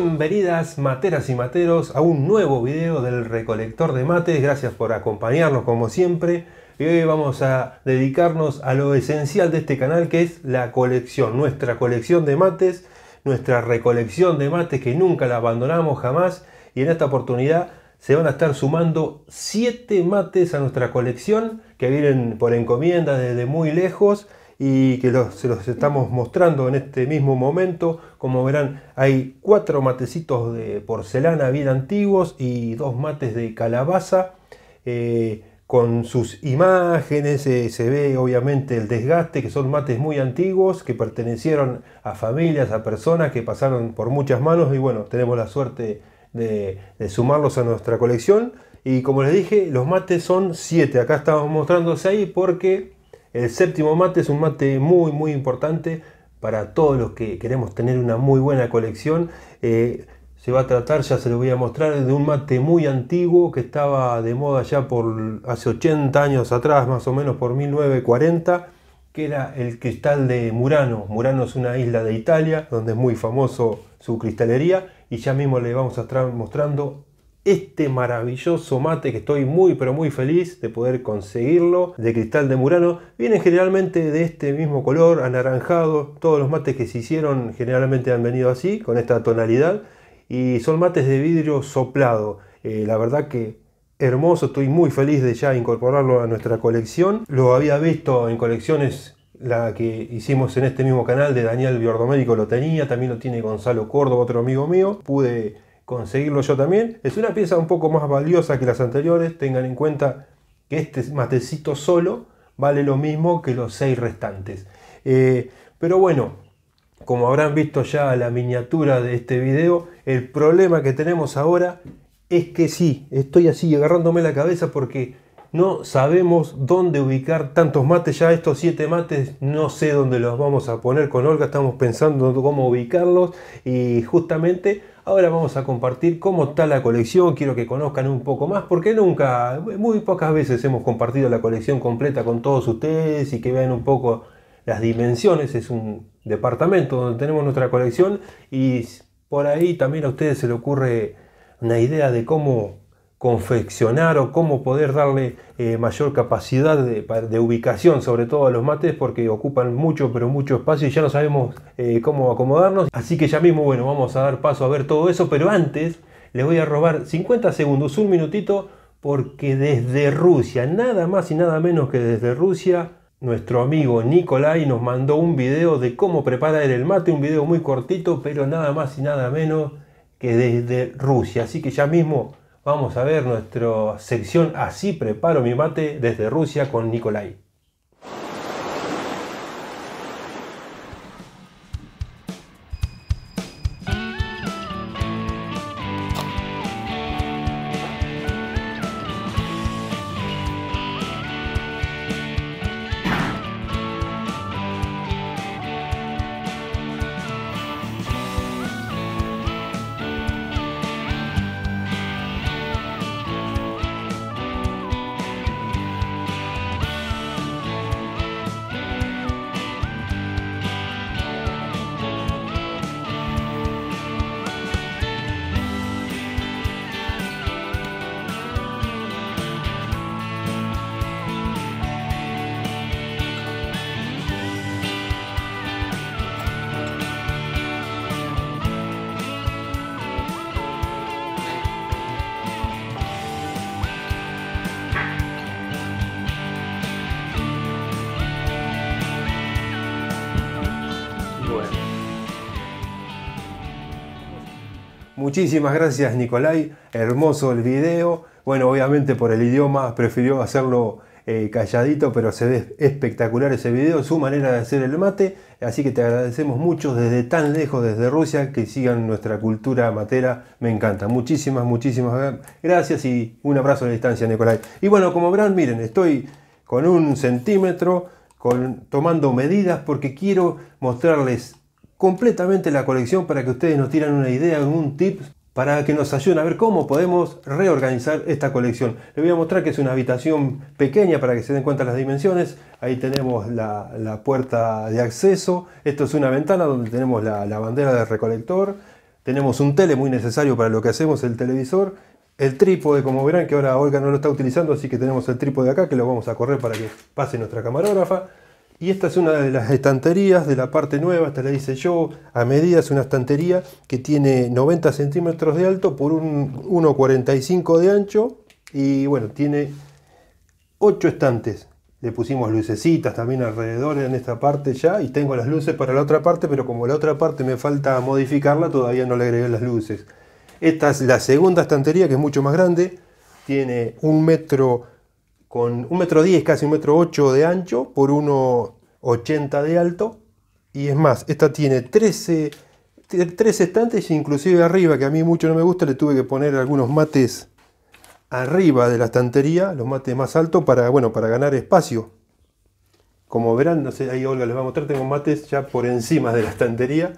Bienvenidas materas y materos a un nuevo video del recolector de mates. Gracias por acompañarnos como siempre. Y hoy vamos a dedicarnos a lo esencial de este canal que es la colección, nuestra colección de mates, nuestra recolección de mates que nunca la abandonamos jamás. Y en esta oportunidad se van a estar sumando 7 mates a nuestra colección que vienen por encomienda desde muy lejos y que se los estamos mostrando en este mismo momento. Como verán, hay cuatro matecitos de porcelana bien antiguos y dos mates de calabaza. Eh, con sus imágenes, eh, se ve obviamente el desgaste, que son mates muy antiguos, que pertenecieron a familias, a personas que pasaron por muchas manos y bueno, tenemos la suerte de, sumarlos a nuestra colección. Y como les dije, los mates son siete acá estamos mostrándose ahí porque el séptimo mate es un mate muy, muy importante para todos los que queremos tener una muy buena colección. Eh, se va a tratar, ya se lo voy a mostrar, de un mate muy antiguo que estaba de moda ya por hace 80 años atrás, más o menos por 1940, que era el cristal de Murano. Murano es una isla de Italia donde es muy famoso su cristalería y ya mismo le vamos a estar mostrando este maravilloso mate que estoy muy pero muy feliz de poder conseguirlo de cristal de Murano. Viene generalmente de este mismo color, anaranjado. Todos los mates que se hicieron generalmente han venido así, con esta tonalidad. Y son mates de vidrio soplado. Eh, la verdad que hermoso, estoy muy feliz de ya incorporarlo a nuestra colección. Lo había visto en colecciones la que hicimos en este mismo canal de Daniel Biordomérico lo tenía, también lo tiene Gonzalo Córdoba, otro amigo mío. Pude conseguirlo yo también. Es una pieza un poco más valiosa que las anteriores. Tengan en cuenta que este matecito solo vale lo mismo que los seis restantes. Eh, pero bueno, como habrán visto ya la miniatura de este video, el problema que tenemos ahora es que sí, estoy así agarrándome la cabeza porque no sabemos dónde ubicar tantos mates. Ya estos siete mates no sé dónde los vamos a poner con Olga. Estamos pensando cómo ubicarlos. Y justamente ahora vamos a compartir cómo está la colección. Quiero que conozcan un poco más. Porque nunca, muy pocas veces hemos compartido la colección completa con todos ustedes. Y que vean un poco las dimensiones. Es un departamento donde tenemos nuestra colección. Y por ahí también a ustedes se le ocurre una idea de cómo confeccionar o cómo poder darle eh, mayor capacidad de, ubicación, sobre todo a los mates, porque ocupan mucho, pero mucho espacio y ya no sabemos eh, cómo acomodarnos. Así que ya mismo, bueno, vamos a dar paso a ver todo eso, pero antes les voy a robar 50 segundos, un minutito, porque desde Rusia, nada más y nada menos que desde Rusia, nuestro amigo Nicolai nos mandó un video de cómo preparar el mate, un video muy cortito, pero nada más y nada menos que desde Rusia. Así que ya mismo Vamos a ver nuestra sección Así preparo mi mate desde Rusia con Nikolai. Muchísimas gracias Nicolai, hermoso el video. Bueno, obviamente por el idioma prefirió hacerlo eh, calladito, pero se ve espectacular ese video, su manera de hacer el mate. Así que te agradecemos mucho desde tan lejos, desde Rusia, que sigan nuestra cultura matera. Me encanta. Muchísimas, muchísimas gracias y un abrazo a distancia, Nicolai. Y bueno, como verán, miren, estoy con un centímetro, con, tomando medidas porque quiero mostrarles completamente la colección para que ustedes nos tiran una idea, algún tip para que nos ayuden a ver cómo podemos reorganizar esta colección. Les voy a mostrar que es una habitación pequeña para que se den cuenta las dimensiones. Ahí tenemos la, puerta de acceso. Esto es una ventana donde tenemos la, la bandera del recolector. Tenemos un tele muy necesario para lo que hacemos, el televisor. El trípode, como verán, que ahora Olga no lo está utilizando, así que tenemos el trípode acá, que lo vamos a correr para que pase nuestra camarógrafa. Y esta es una de las estanterías de la parte nueva, esta la hice yo, a medida es una estantería que tiene 90 centímetros de alto por 1,45 de ancho y bueno, tiene 8 estantes. Le pusimos lucecitas también alrededor en esta parte ya y tengo las luces para la otra parte, pero como la otra parte me falta modificarla, todavía no le agregué las luces. Esta es la segunda estantería que es mucho más grande, tiene un metro con un metro diez, casi un metro ocho de ancho por 1,80 de alto. Y es más, esta tiene 13, 13 estantes, inclusive arriba, que a mí mucho no me gusta, le tuve que poner algunos mates arriba de la estantería, los mates más altos, para, bueno, para ganar espacio. Como verán, no sé, ahí Olga les va a mostrar, tengo mates ya por encima de la estantería.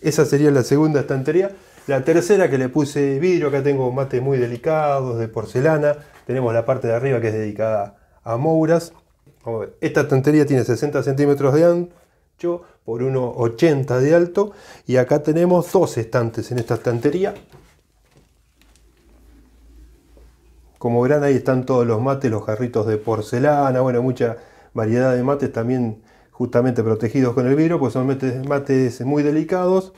Esa sería la segunda estantería. La tercera que le puse vidrio, acá tengo mates muy delicados, de porcelana. Tenemos la parte de arriba que es dedicada a mouras. Esta estantería tiene 60 centímetros de ancho por 1,80 de alto. Y acá tenemos dos estantes en esta estantería. Como verán ahí están todos los mates, los jarritos de porcelana, bueno, mucha variedad de mates también justamente protegidos con el vidrio, pues son mates muy delicados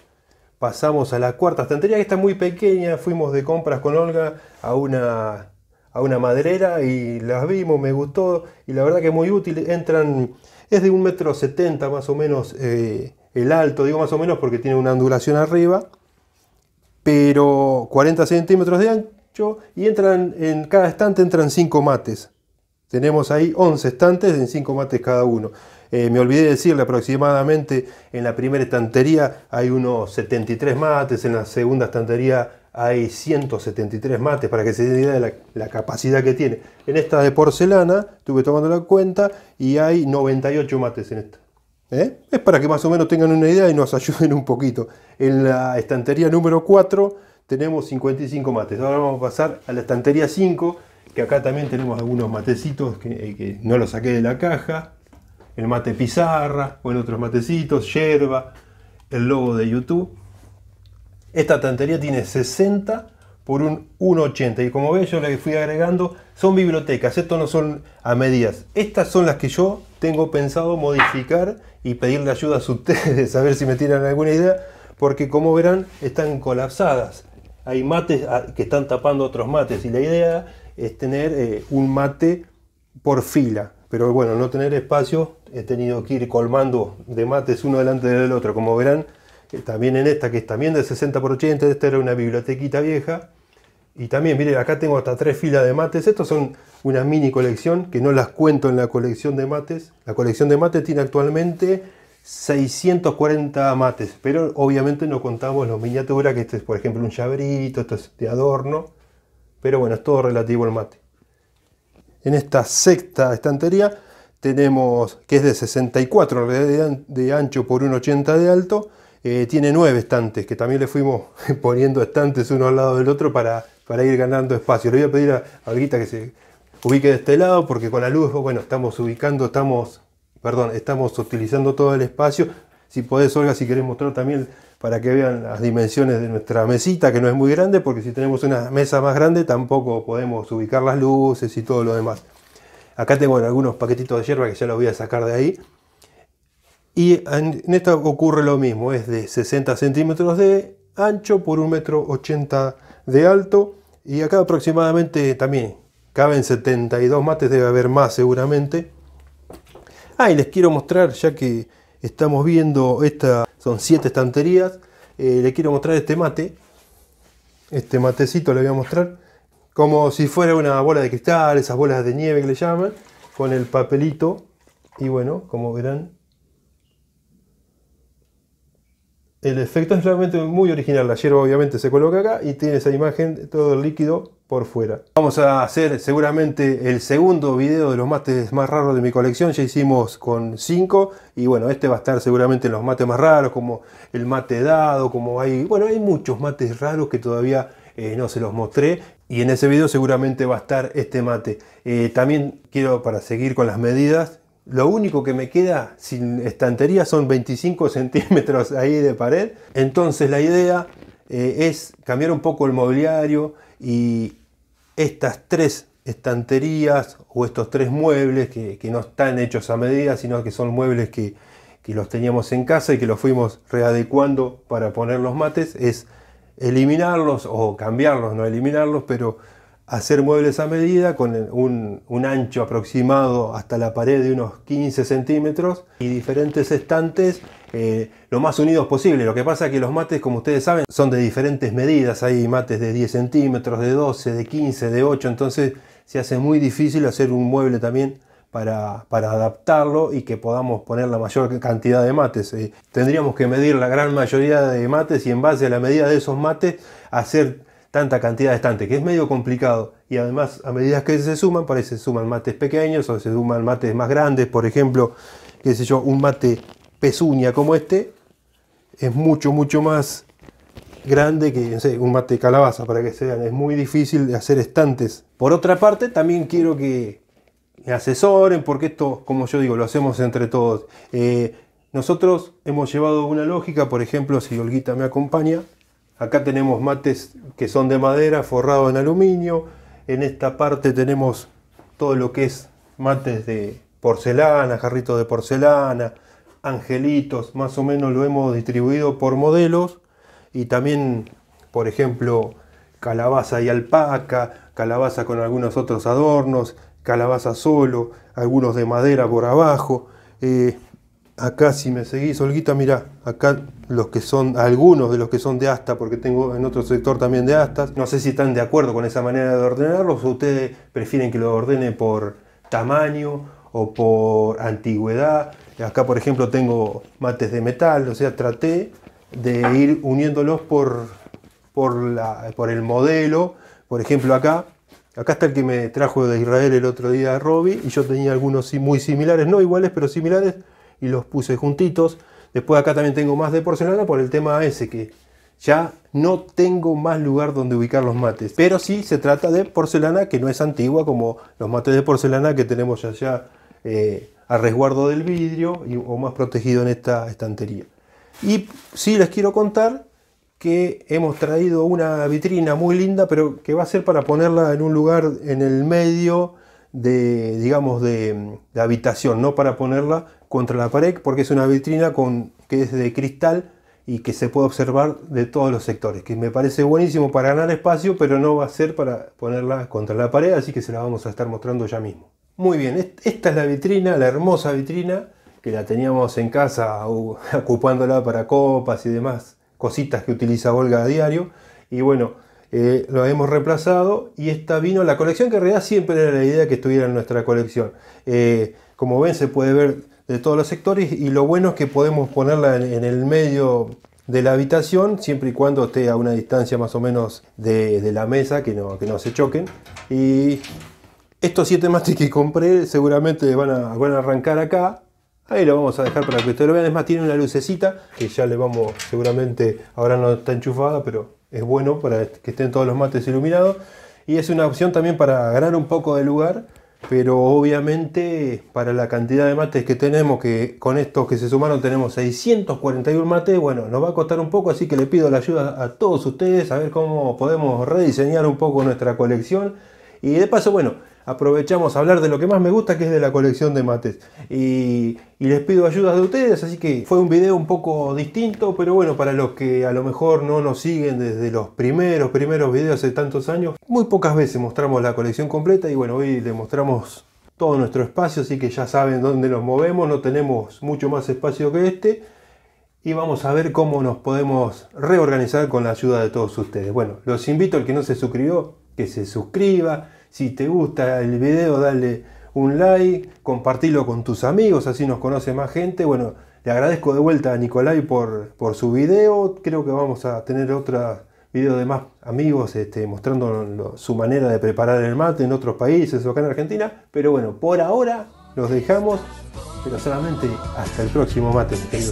pasamos a la cuarta estantería, que está muy pequeña. Fuimos de compras con Olga a una, a una madrera y las vimos, me gustó. Y la verdad que es muy útil. Entran, es de un metro setenta más o menos eh, el alto, digo más o menos porque tiene una ondulación arriba, pero 40 centímetros de ancho. Y entran, en cada estante entran 5 mates. Tenemos ahí 11 estantes en 5 mates cada uno. Eh, me olvidé decirle aproximadamente, en la primera estantería hay unos 73 mates, en la segunda estantería hay 173 mates, para que se den idea de la, capacidad que tiene. En esta de porcelana, estuve tomando la cuenta, y hay 98 mates en esta. ¿Eh? Es para que más o menos tengan una idea y nos ayuden un poquito. En la estantería número 4 tenemos 55 mates. Ahora vamos a pasar a la estantería 5, que acá también tenemos algunos matecitos que eh, no los saqué de la caja el mate pizarra o otros matecitos, yerba, el logo de YouTube. Esta tantería tiene 60 por un 1,80 y como veis yo le fui agregando, son bibliotecas, estos no son a medias. Estas son las que yo tengo pensado modificar y pedirle ayuda a ustedes a ver si me tiran alguna idea, porque como verán están colapsadas. Hay mates ah, que están tapando otros mates y la idea es tener eh, un mate por fila. Pero bueno, no tener espacio, he tenido que ir colmando de mates uno delante del otro. Como verán, eh, también en esta, que es también de 60 por 80, esta era una bibliotequita vieja. Y también, miren, acá tengo hasta tres filas de mates. Estos son una mini colección, que no las cuento en la colección de mates. La colección de mates tiene actualmente 640 mates, pero obviamente no contamos los miniaturas, que este es, por ejemplo, un llaverito, esto es de adorno. Pero bueno, es todo relativo al mate. En esta sexta estantería tenemos, que es de 64 de ancho por un 1,80 de alto, eh, tiene nueve estantes, que también le fuimos poniendo estantes uno al lado del otro para, para ir ganando espacio. Le voy a pedir a, Aguita que se ubique de este lado, porque con la luz, bueno, estamos ubicando, estamos, perdón, estamos utilizando todo el espacio. Si podés, Olga, si querés mostrar también para que vean las dimensiones de nuestra mesita, que no es muy grande, porque si tenemos una mesa más grande tampoco podemos ubicar las luces y todo lo demás. Acá tengo algunos paquetitos de hierba que ya los voy a sacar de ahí. Y en esta ocurre lo mismo, es de 60 centímetros de ancho por 1,80 metro 80 de alto. Y acá aproximadamente también caben 72 mates, debe haber más seguramente. Ah, y les quiero mostrar, ya que Estamos viendo, esta, son siete estanterías. Eh, le quiero mostrar este mate. Este matecito le voy a mostrar. Como si fuera una bola de cristal, esas bolas de nieve que le llaman. Con el papelito. Y bueno, como verán. El efecto es realmente muy original. La hierba obviamente se coloca acá y tiene esa imagen, todo el líquido por fuera. Vamos a hacer seguramente el segundo video de los mates más raros de mi colección. Ya hicimos con 5 y bueno, este va a estar seguramente los mates más raros, como el mate dado, como hay... Bueno, hay muchos mates raros que todavía eh, no se los mostré y en ese video seguramente va a estar este mate. Eh, también quiero, para seguir con las medidas, lo único que me queda sin estantería son 25 centímetros ahí de pared. Entonces la idea eh, es cambiar un poco el mobiliario, y estas tres estanterías o estos tres muebles que, no están hechos a medida, sino que son muebles que, los teníamos en casa y que los fuimos readecuando para poner los mates, es eliminarlos o cambiarlos, no eliminarlos, pero hacer muebles a medida con un, un, ancho aproximado hasta la pared de unos 15 centímetros y diferentes estantes eh, lo más unidos posible. Lo que pasa es que los mates, como ustedes saben, son de diferentes medidas. Hay mates de 10 centímetros, de 12, de 15, de 8. Entonces se hace muy difícil hacer un mueble también para, adaptarlo y que podamos poner la mayor cantidad de mates. Eh, tendríamos que medir la gran mayoría de mates y en base a la medida de esos mates hacer tanta cantidad de estantes, que es medio complicado. Y además, a medida que se suman, parece se suman mates pequeños o se suman mates más grandes, por ejemplo, qué sé yo, un mate pezuña como este es mucho, mucho más grande que un mate de calabaza, para que sean Es muy difícil de hacer estantes. Por otra parte, también quiero que me asesoren, porque esto, como yo digo, lo hacemos entre todos. Eh, nosotros hemos llevado una lógica, por ejemplo, si Olguita me acompaña, acá tenemos mates que son de madera, forrado en aluminio. En esta parte tenemos todo lo que es mates de porcelana, jarritos de porcelana, angelitos, más o menos lo hemos distribuido por modelos y también, por ejemplo, calabaza y alpaca, calabaza con algunos otros adornos, calabaza solo, algunos de madera por abajo. Eh, acá si me seguís, Olguita, mira, acá los que son, algunos de los que son de asta, porque tengo en otro sector también de astas, no sé si están de acuerdo con esa manera de ordenarlos o ustedes prefieren que lo ordene por tamaño o por antigüedad. Acá, por ejemplo, tengo mates de metal, o sea, traté de ir uniéndolos por, por, la, por el modelo. Por ejemplo, acá, acá está el que me trajo de Israel el otro día, Robbie, y yo tenía algunos muy similares, no iguales, pero similares, y los puse juntitos. Después acá también tengo más de porcelana por el tema ese, que ya no tengo más lugar donde ubicar los mates. Pero sí se trata de porcelana que no es antigua, como los mates de porcelana que tenemos allá eh, a resguardo del vidrio o más protegido en esta estantería. Y sí les quiero contar que hemos traído una vitrina muy linda, pero que va a ser para ponerla en un lugar en el medio de, digamos, de, habitación, no para ponerla contra la pared, porque es una vitrina que es de cristal y que se puede observar de todos los sectores, que me parece buenísimo para ganar espacio, pero no va a ser para ponerla contra la pared, así que se la vamos a estar mostrando ya mismo. Muy bien, esta es la vitrina, la hermosa vitrina, que la teníamos en casa ocupándola para copas y demás cositas que utiliza Olga a diario. Y bueno, eh, lo hemos reemplazado y esta vino la colección que en realidad siempre era la idea que estuviera en nuestra colección. Eh, como ven, se puede ver de todos los sectores y lo bueno es que podemos ponerla en, el medio de la habitación, siempre y cuando esté a una distancia más o menos de, la mesa, que no, que no se choquen. Y estos siete mates que compré seguramente van a, van a arrancar acá. Ahí lo vamos a dejar para que ustedes lo vean. Es más, tiene una lucecita que ya le vamos, seguramente ahora no está enchufada, pero es bueno para que estén todos los mates iluminados. Y es una opción también para ganar un poco de lugar, pero obviamente para la cantidad de mates que tenemos, que con estos que se sumaron tenemos 641 mates, bueno, nos va a costar un poco, así que le pido la ayuda a todos ustedes a ver cómo podemos rediseñar un poco nuestra colección. Y de paso, bueno, aprovechamos a hablar de lo que más me gusta, que es de la colección de mates. Y, les pido ayudas de ustedes, así que fue un video un poco distinto, pero bueno, para los que a lo mejor no nos siguen desde los primeros, primeros videos hace tantos años, muy pocas veces mostramos la colección completa y bueno, hoy les mostramos todo nuestro espacio, así que ya saben dónde nos movemos, no tenemos mucho más espacio que este. Y vamos a ver cómo nos podemos reorganizar con la ayuda de todos ustedes. Bueno, los invito al que no se suscribió, que se suscriba, si te gusta el video, dale un like, compartilo con tus amigos, así nos conoce más gente. Bueno, le agradezco de vuelta a Nicolai por, por su video. Creo que vamos a tener otro video de más amigos este, mostrando su manera de preparar el mate en otros países o acá en Argentina. Pero bueno, por ahora los dejamos, pero solamente hasta el próximo mate,